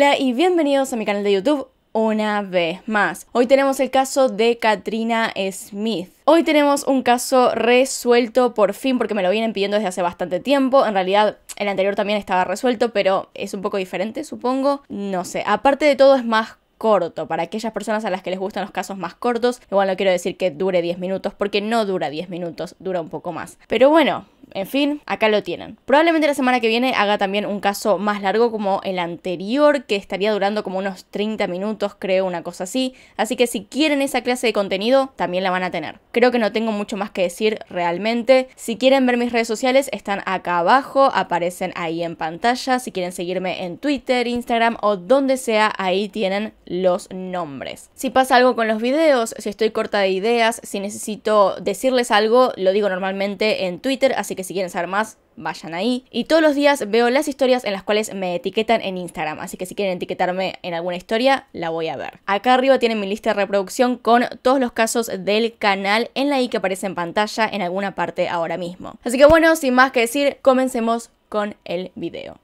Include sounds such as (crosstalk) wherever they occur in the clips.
Hola y bienvenidos a mi canal de YouTube una vez más. Hoy tenemos el caso de Katrina Smith. Hoy tenemos un caso resuelto por fin porque me lo vienen pidiendo desde hace bastante tiempo. En realidad el anterior también estaba resuelto, pero es un poco diferente, supongo. No sé, aparte de todo es más corto, para aquellas personas a las que les gustan los casos más cortos, igual no quiero decir que dure 10 minutos, porque no dura 10 minutos, dura un poco más. Pero bueno, en fin, acá lo tienen. Probablemente la semana que viene haga también un caso más largo como el anterior, que estaría durando como unos 30 minutos, creo, una cosa así. Así que si quieren esa clase de contenido, también la van a tener. Creo que no tengo mucho más que decir realmente. Si quieren ver mis redes sociales, están acá abajo, aparecen ahí en pantalla. Si quieren seguirme en Twitter, Instagram o donde sea, ahí tienen los nombres. Si pasa algo con los videos, si estoy corta de ideas, si necesito decirles algo, lo digo normalmente en Twitter, así que que si quieren saber más, vayan ahí. Y todos los días veo las historias en las cuales me etiquetan en Instagram, así que si quieren etiquetarme en alguna historia, la voy a ver. Acá arriba tienen mi lista de reproducción con todos los casos del canal en la i que aparece en pantalla en alguna parte ahora mismo. Así que bueno, sin más que decir, comencemos con el video.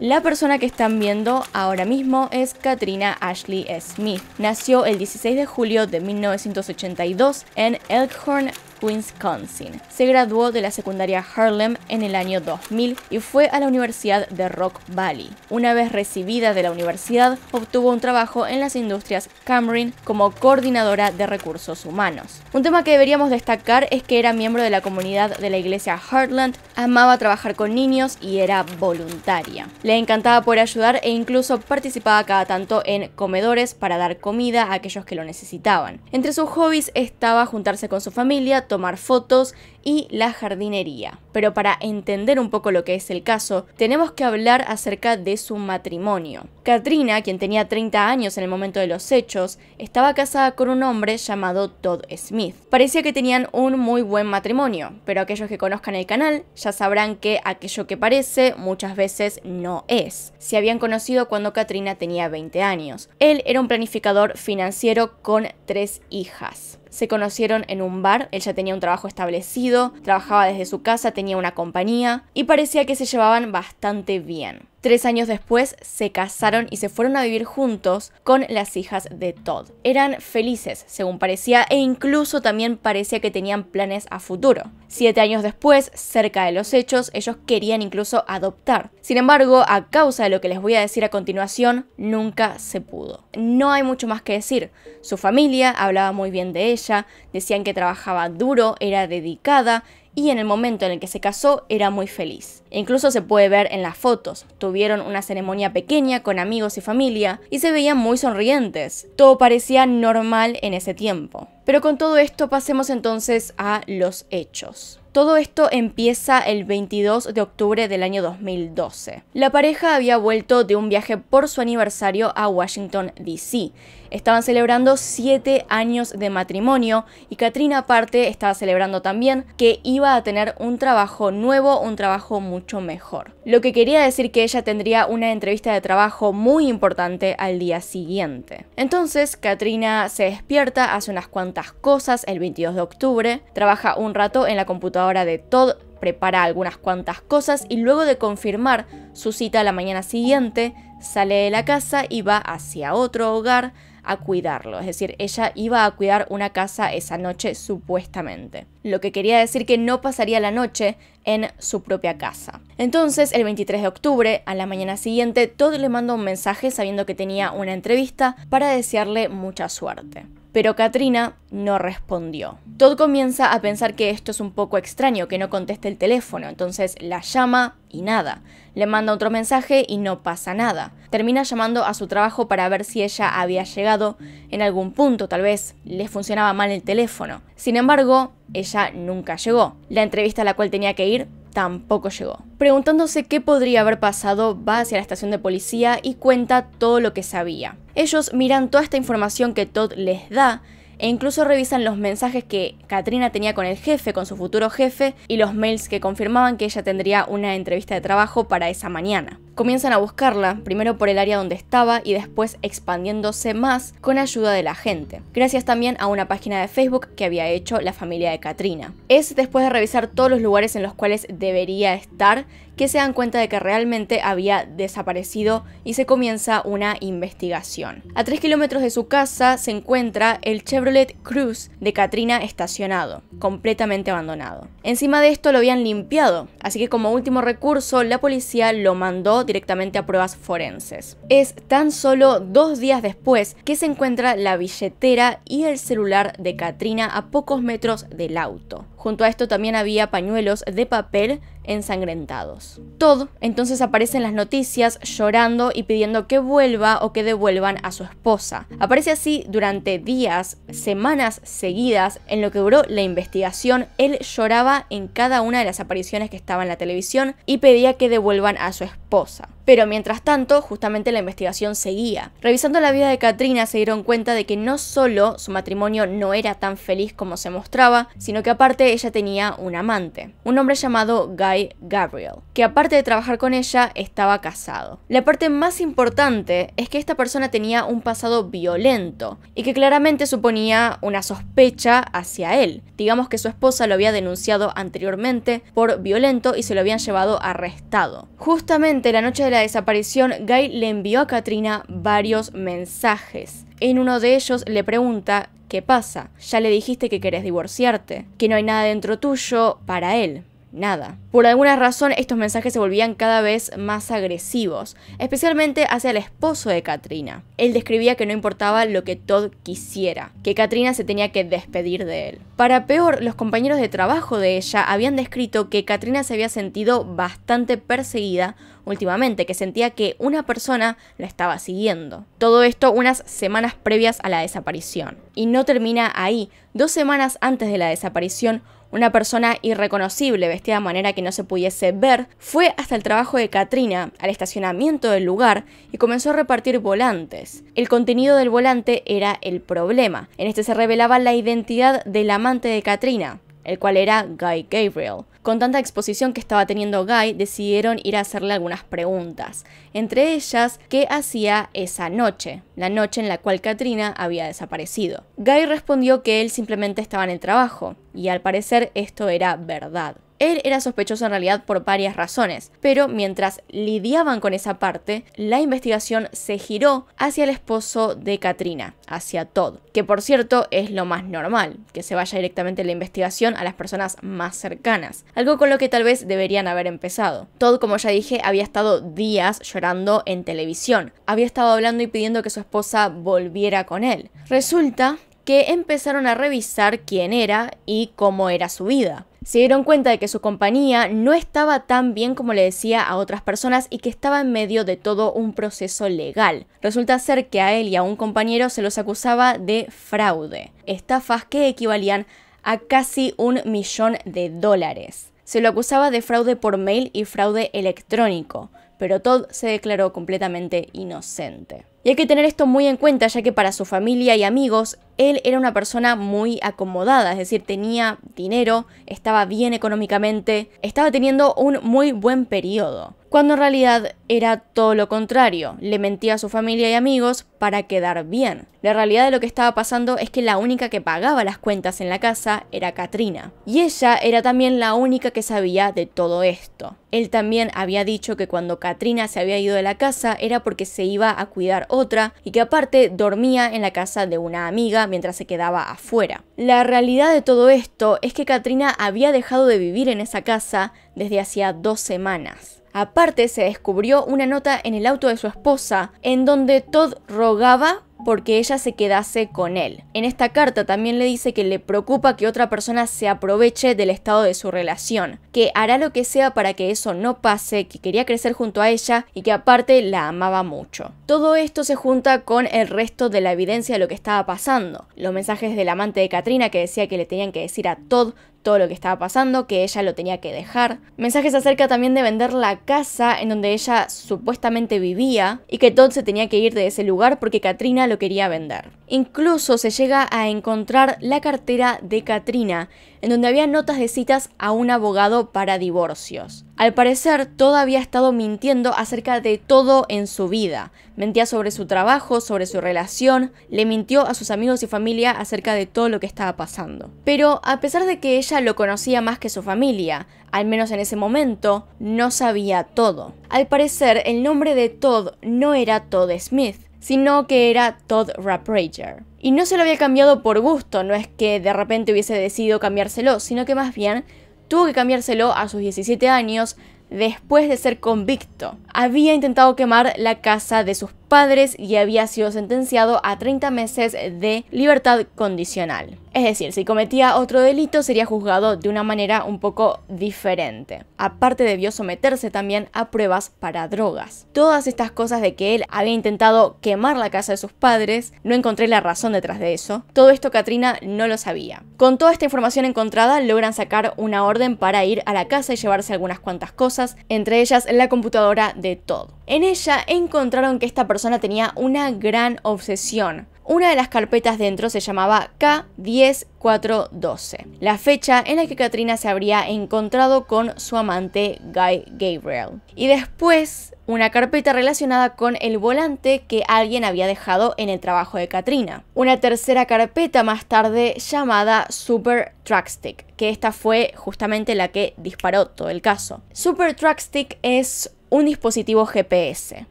La persona que están viendo ahora mismo es Katrina Ashley Smith. Nació el 16 de julio de 1982 en Elkhorn, Wisconsin. Se graduó de la secundaria Harlem en el año 2000 y fue a la Universidad de Rock Valley. Una vez recibida de la universidad, obtuvo un trabajo en las industrias Cameron como coordinadora de recursos humanos. Un tema que deberíamos destacar es que era miembro de la comunidad de la iglesia Heartland, amaba trabajar con niños y era voluntaria. Le encantaba poder ayudar e incluso participaba cada tanto en comedores para dar comida a aquellos que lo necesitaban. Entre sus hobbies estaba juntarse con su familia, tomar fotos y la jardinería. Pero para entender un poco lo que es el caso, tenemos que hablar acerca de su matrimonio. Katrina, quien tenía 30 años en el momento de los hechos, estaba casada con un hombre llamado Todd Smith. Parecía que tenían un muy buen matrimonio, pero aquellos que conozcan el canal ya sabrán que aquello que parece muchas veces no es. Se habían conocido cuando Katrina tenía 20 años. Él era un planificador financiero con tres hijas se conocieron en un bar, él ya tenía un trabajo establecido, trabajaba desde su casa, tenía una compañía y parecía que se llevaban bastante bien. Tres años después se casaron y se fueron a vivir juntos con las hijas de Todd. Eran felices, según parecía, e incluso también parecía que tenían planes a futuro. Siete años después, cerca de los hechos, ellos querían incluso adoptar. Sin embargo, a causa de lo que les voy a decir a continuación, nunca se pudo. No hay mucho más que decir. Su familia hablaba muy bien de ella, decían que trabajaba duro, era dedicada y en el momento en el que se casó era muy feliz. Incluso se puede ver en las fotos, tuvieron una ceremonia pequeña con amigos y familia y se veían muy sonrientes. Todo parecía normal en ese tiempo. Pero con todo esto pasemos entonces a los hechos. Todo esto empieza el 22 de octubre del año 2012. La pareja había vuelto de un viaje por su aniversario a Washington, D.C. Estaban celebrando 7 años de matrimonio y Katrina aparte estaba celebrando también que iba a tener un trabajo nuevo, un trabajo mucho mejor. Lo que quería decir que ella tendría una entrevista de trabajo muy importante al día siguiente. Entonces, Katrina se despierta, hace unas cuantas cosas el 22 de octubre, trabaja un rato en la computadora de Todd, prepara algunas cuantas cosas y luego de confirmar su cita la mañana siguiente, sale de la casa y va hacia otro hogar a cuidarlo, es decir, ella iba a cuidar una casa esa noche supuestamente, lo que quería decir que no pasaría la noche en su propia casa. Entonces, el 23 de octubre, a la mañana siguiente, Todd le manda un mensaje sabiendo que tenía una entrevista para desearle mucha suerte pero Katrina no respondió. Todd comienza a pensar que esto es un poco extraño, que no conteste el teléfono, entonces la llama y nada. Le manda otro mensaje y no pasa nada. Termina llamando a su trabajo para ver si ella había llegado en algún punto, tal vez le funcionaba mal el teléfono. Sin embargo, ella nunca llegó. La entrevista a la cual tenía que ir tampoco llegó. Preguntándose qué podría haber pasado, va hacia la estación de policía y cuenta todo lo que sabía. Ellos miran toda esta información que Todd les da e incluso revisan los mensajes que Katrina tenía con el jefe, con su futuro jefe, y los mails que confirmaban que ella tendría una entrevista de trabajo para esa mañana comienzan a buscarla, primero por el área donde estaba y después expandiéndose más con ayuda de la gente, gracias también a una página de Facebook que había hecho la familia de Katrina. Es después de revisar todos los lugares en los cuales debería estar que se dan cuenta de que realmente había desaparecido y se comienza una investigación. A 3 kilómetros de su casa se encuentra el Chevrolet Cruze de Katrina estacionado, completamente abandonado. Encima de esto lo habían limpiado, así que como último recurso la policía lo mandó directamente a pruebas forenses. Es tan solo dos días después que se encuentra la billetera y el celular de Katrina a pocos metros del auto. Junto a esto también había pañuelos de papel ensangrentados. Todd entonces aparece en las noticias llorando y pidiendo que vuelva o que devuelvan a su esposa. Aparece así durante días, semanas seguidas, en lo que duró la investigación, él lloraba en cada una de las apariciones que estaba en la televisión y pedía que devuelvan a su esposa posa pero mientras tanto, justamente la investigación seguía. Revisando la vida de Katrina se dieron cuenta de que no solo su matrimonio no era tan feliz como se mostraba, sino que aparte ella tenía un amante, un hombre llamado Guy Gabriel, que aparte de trabajar con ella, estaba casado. La parte más importante es que esta persona tenía un pasado violento y que claramente suponía una sospecha hacia él. Digamos que su esposa lo había denunciado anteriormente por violento y se lo habían llevado arrestado. Justamente la noche de la desaparición, Guy le envió a Katrina varios mensajes. En uno de ellos le pregunta, ¿qué pasa? Ya le dijiste que querés divorciarte, que no hay nada dentro tuyo para él nada. Por alguna razón estos mensajes se volvían cada vez más agresivos, especialmente hacia el esposo de Katrina. Él describía que no importaba lo que Todd quisiera, que Katrina se tenía que despedir de él. Para peor, los compañeros de trabajo de ella habían descrito que Katrina se había sentido bastante perseguida últimamente, que sentía que una persona la estaba siguiendo. Todo esto unas semanas previas a la desaparición. Y no termina ahí. Dos semanas antes de la desaparición, una persona irreconocible, vestida de manera que no se pudiese ver, fue hasta el trabajo de Katrina, al estacionamiento del lugar, y comenzó a repartir volantes. El contenido del volante era el problema. En este se revelaba la identidad del amante de Katrina, el cual era Guy Gabriel. Con tanta exposición que estaba teniendo Guy, decidieron ir a hacerle algunas preguntas, entre ellas qué hacía esa noche, la noche en la cual Katrina había desaparecido. Guy respondió que él simplemente estaba en el trabajo, y al parecer esto era verdad. Él era sospechoso en realidad por varias razones, pero mientras lidiaban con esa parte, la investigación se giró hacia el esposo de Katrina, hacia Todd, que por cierto es lo más normal, que se vaya directamente la investigación a las personas más cercanas, algo con lo que tal vez deberían haber empezado. Todd, como ya dije, había estado días llorando en televisión, había estado hablando y pidiendo que su esposa volviera con él. Resulta que empezaron a revisar quién era y cómo era su vida. Se dieron cuenta de que su compañía no estaba tan bien como le decía a otras personas y que estaba en medio de todo un proceso legal. Resulta ser que a él y a un compañero se los acusaba de fraude, estafas que equivalían a casi un millón de dólares. Se lo acusaba de fraude por mail y fraude electrónico, pero Todd se declaró completamente inocente. Y hay que tener esto muy en cuenta ya que para su familia y amigos él era una persona muy acomodada, es decir, tenía dinero, estaba bien económicamente, estaba teniendo un muy buen periodo, cuando en realidad era todo lo contrario, le mentía a su familia y amigos para quedar bien. La realidad de lo que estaba pasando es que la única que pagaba las cuentas en la casa era Katrina, y ella era también la única que sabía de todo esto. Él también había dicho que cuando Katrina se había ido de la casa era porque se iba a cuidar otra y que aparte dormía en la casa de una amiga mientras se quedaba afuera. La realidad de todo esto es que Katrina había dejado de vivir en esa casa desde hacía dos semanas. Aparte, se descubrió una nota en el auto de su esposa en donde Todd rogaba porque ella se quedase con él. En esta carta también le dice que le preocupa que otra persona se aproveche del estado de su relación, que hará lo que sea para que eso no pase, que quería crecer junto a ella y que aparte la amaba mucho. Todo esto se junta con el resto de la evidencia de lo que estaba pasando. Los mensajes del amante de Katrina que decía que le tenían que decir a Todd todo lo que estaba pasando, que ella lo tenía que dejar. Mensajes acerca también de vender la casa en donde ella supuestamente vivía y que Todd se tenía que ir de ese lugar porque Katrina lo quería vender. Incluso se llega a encontrar la cartera de Katrina en donde había notas de citas a un abogado para divorcios. Al parecer, Todd había estado mintiendo acerca de todo en su vida. Mentía sobre su trabajo, sobre su relación, le mintió a sus amigos y familia acerca de todo lo que estaba pasando. Pero a pesar de que ella lo conocía más que su familia, al menos en ese momento, no sabía todo. Al parecer, el nombre de Todd no era Todd Smith, sino que era Todd Raprager. Y no se lo había cambiado por gusto, no es que de repente hubiese decidido cambiárselo, sino que más bien tuvo que cambiárselo a sus 17 años después de ser convicto. Había intentado quemar la casa de sus padres y había sido sentenciado a 30 meses de libertad condicional. Es decir, si cometía otro delito sería juzgado de una manera un poco diferente. Aparte debió someterse también a pruebas para drogas. Todas estas cosas de que él había intentado quemar la casa de sus padres, no encontré la razón detrás de eso. Todo esto Katrina no lo sabía. Con toda esta información encontrada logran sacar una orden para ir a la casa y llevarse algunas cuantas cosas, entre ellas la computadora de todo. En ella encontraron que esta persona tenía una gran obsesión. Una de las carpetas dentro se llamaba K10412, la fecha en la que Katrina se habría encontrado con su amante Guy Gabriel. Y después, una carpeta relacionada con el volante que alguien había dejado en el trabajo de Katrina. Una tercera carpeta más tarde llamada Super Truckstick, que esta fue justamente la que disparó todo el caso. Super Truckstick es un dispositivo GPS.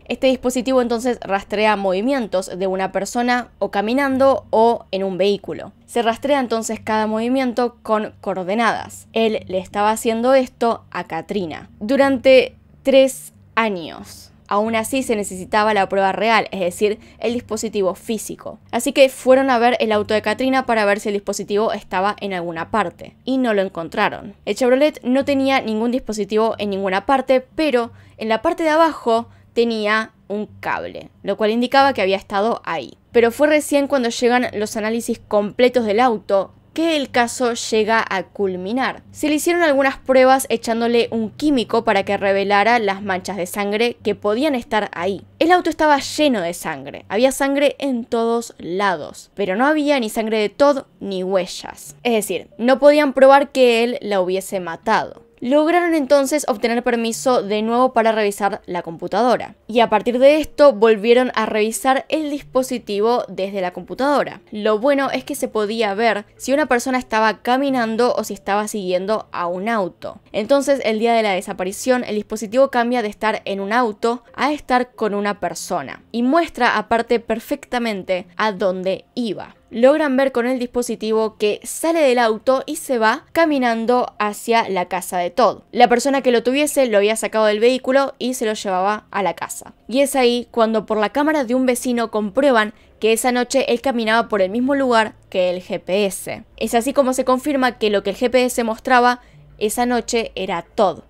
Este dispositivo entonces rastrea movimientos de una persona o caminando o en un vehículo. Se rastrea entonces cada movimiento con coordenadas. Él le estaba haciendo esto a Katrina durante tres años. Aún así se necesitaba la prueba real, es decir, el dispositivo físico. Así que fueron a ver el auto de Katrina para ver si el dispositivo estaba en alguna parte, y no lo encontraron. El Chevrolet no tenía ningún dispositivo en ninguna parte, pero en la parte de abajo tenía un cable, lo cual indicaba que había estado ahí. Pero fue recién cuando llegan los análisis completos del auto que el caso llega a culminar. Se le hicieron algunas pruebas echándole un químico para que revelara las manchas de sangre que podían estar ahí. El auto estaba lleno de sangre, había sangre en todos lados, pero no había ni sangre de Todd ni huellas. Es decir, no podían probar que él la hubiese matado. Lograron entonces obtener permiso de nuevo para revisar la computadora. Y a partir de esto volvieron a revisar el dispositivo desde la computadora. Lo bueno es que se podía ver si una persona estaba caminando o si estaba siguiendo a un auto. Entonces el día de la desaparición el dispositivo cambia de estar en un auto a estar con una persona. Y muestra aparte perfectamente a dónde iba logran ver con el dispositivo que sale del auto y se va caminando hacia la casa de Todd. La persona que lo tuviese lo había sacado del vehículo y se lo llevaba a la casa. Y es ahí cuando por la cámara de un vecino comprueban que esa noche él caminaba por el mismo lugar que el GPS. Es así como se confirma que lo que el GPS mostraba esa noche era Todd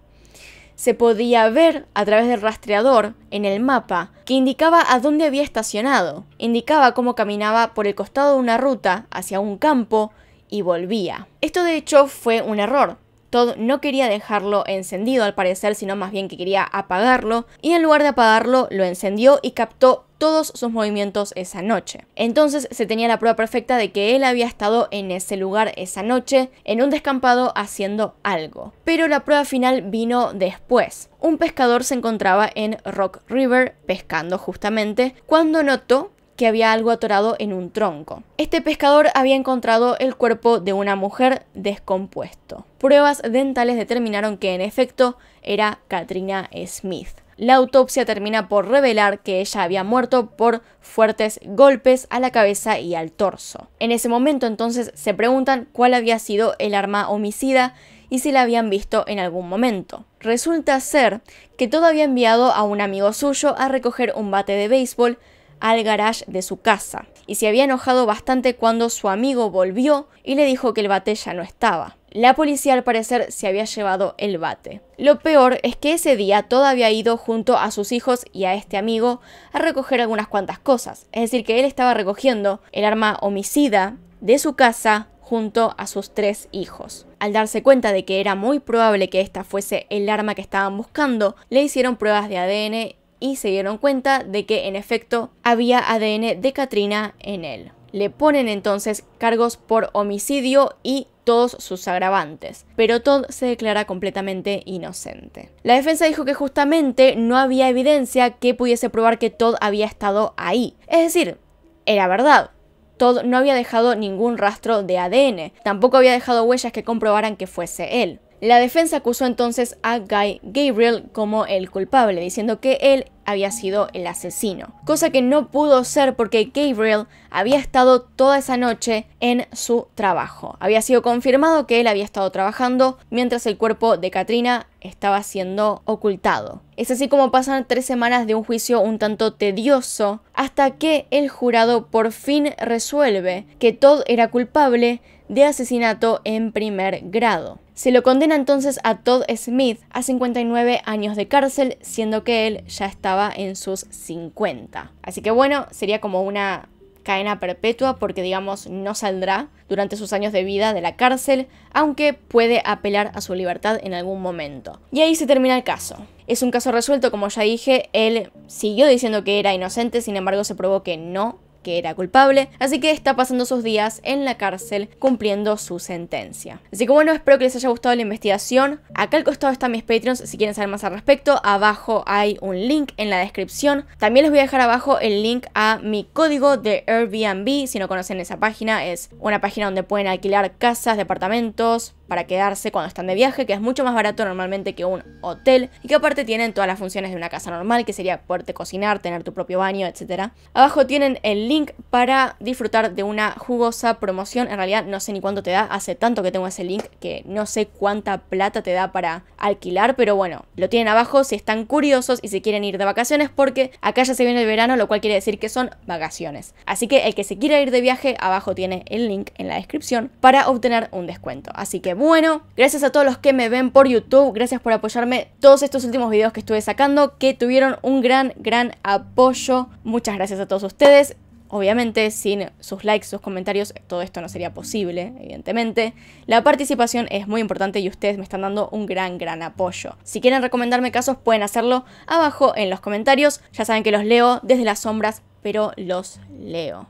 se podía ver a través del rastreador en el mapa que indicaba a dónde había estacionado, indicaba cómo caminaba por el costado de una ruta hacia un campo y volvía. Esto de hecho fue un error. Todd no quería dejarlo encendido al parecer, sino más bien que quería apagarlo, y en lugar de apagarlo lo encendió y captó todos sus movimientos esa noche. Entonces se tenía la prueba perfecta de que él había estado en ese lugar esa noche, en un descampado haciendo algo. Pero la prueba final vino después. Un pescador se encontraba en Rock River pescando justamente cuando notó que había algo atorado en un tronco. Este pescador había encontrado el cuerpo de una mujer descompuesto. Pruebas dentales determinaron que en efecto era Katrina Smith. La autopsia termina por revelar que ella había muerto por fuertes golpes a la cabeza y al torso. En ese momento entonces se preguntan cuál había sido el arma homicida y si la habían visto en algún momento. Resulta ser que todo había enviado a un amigo suyo a recoger un bate de béisbol al garage de su casa, y se había enojado bastante cuando su amigo volvió y le dijo que el bate ya no estaba. La policía al parecer se había llevado el bate. Lo peor es que ese día todavía había ido junto a sus hijos y a este amigo a recoger algunas cuantas cosas, es decir, que él estaba recogiendo el arma homicida de su casa junto a sus tres hijos. Al darse cuenta de que era muy probable que esta fuese el arma que estaban buscando, le hicieron pruebas de ADN y se dieron cuenta de que en efecto había ADN de Katrina en él. Le ponen entonces cargos por homicidio y todos sus agravantes, pero Todd se declara completamente inocente. La defensa dijo que justamente no había evidencia que pudiese probar que Todd había estado ahí. Es decir, era verdad. Todd no había dejado ningún rastro de ADN, tampoco había dejado huellas que comprobaran que fuese él. La defensa acusó entonces a Guy Gabriel como el culpable, diciendo que él había sido el asesino, cosa que no pudo ser porque Gabriel había estado toda esa noche en su trabajo. Había sido confirmado que él había estado trabajando mientras el cuerpo de Katrina estaba siendo ocultado. Es así como pasan tres semanas de un juicio un tanto tedioso hasta que el jurado por fin resuelve que Todd era culpable de asesinato en primer grado. Se lo condena entonces a Todd Smith a 59 años de cárcel, siendo que él ya estaba en sus 50. Así que bueno, sería como una cadena perpetua porque digamos no saldrá durante sus años de vida de la cárcel, aunque puede apelar a su libertad en algún momento. Y ahí se termina el caso. Es un caso resuelto, como ya dije, él siguió diciendo que era inocente, sin embargo se probó que no que era culpable, así que está pasando sus días en la cárcel cumpliendo su sentencia. Así que bueno, espero que les haya gustado la investigación. Acá al costado están mis Patreons si quieren saber más al respecto. Abajo hay un link en la descripción. También les voy a dejar abajo el link a mi código de Airbnb. Si no conocen esa página, es una página donde pueden alquilar casas, departamentos, para quedarse cuando están de viaje, que es mucho más barato normalmente que un hotel y que aparte tienen todas las funciones de una casa normal, que sería poderte cocinar, tener tu propio baño, etc. Abajo tienen el link para disfrutar de una jugosa promoción, en realidad no sé ni cuánto te da, hace tanto que tengo ese link que no sé cuánta plata te da para alquilar, pero bueno, lo tienen abajo si están curiosos y si quieren ir de vacaciones porque acá ya se viene el verano, lo cual quiere decir que son vacaciones. Así que el que se quiera ir de viaje, abajo tiene el link en la descripción para obtener un descuento. Así que bueno, gracias a todos los que me ven por YouTube, gracias por apoyarme todos estos últimos videos que estuve sacando, que tuvieron un gran, gran apoyo. Muchas gracias a todos ustedes. Obviamente, sin sus likes, sus comentarios, todo esto no sería posible, evidentemente. La participación es muy importante y ustedes me están dando un gran, gran apoyo. Si quieren recomendarme casos, pueden hacerlo abajo en los comentarios. Ya saben que los leo desde las sombras, pero los leo.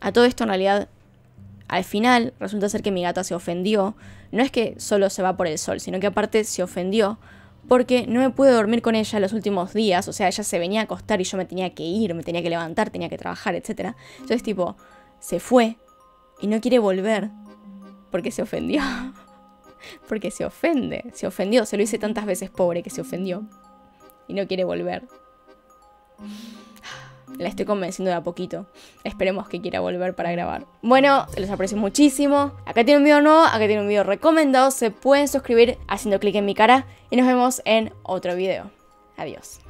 A todo esto, en realidad, al final resulta ser que mi gata se ofendió no es que solo se va por el sol, sino que aparte se ofendió porque no me pude dormir con ella los últimos días, o sea, ella se venía a acostar y yo me tenía que ir, me tenía que levantar, tenía que trabajar, etc. Entonces, tipo, se fue y no quiere volver porque se ofendió. (laughs) porque se ofende, se ofendió, se lo hice tantas veces pobre que se ofendió y no quiere volver la estoy convenciendo de a poquito. Esperemos que quiera volver para grabar. Bueno, los aprecio muchísimo. Acá tiene un video nuevo, acá tiene un video recomendado. Se pueden suscribir haciendo clic en mi cara y nos vemos en otro video. Adiós.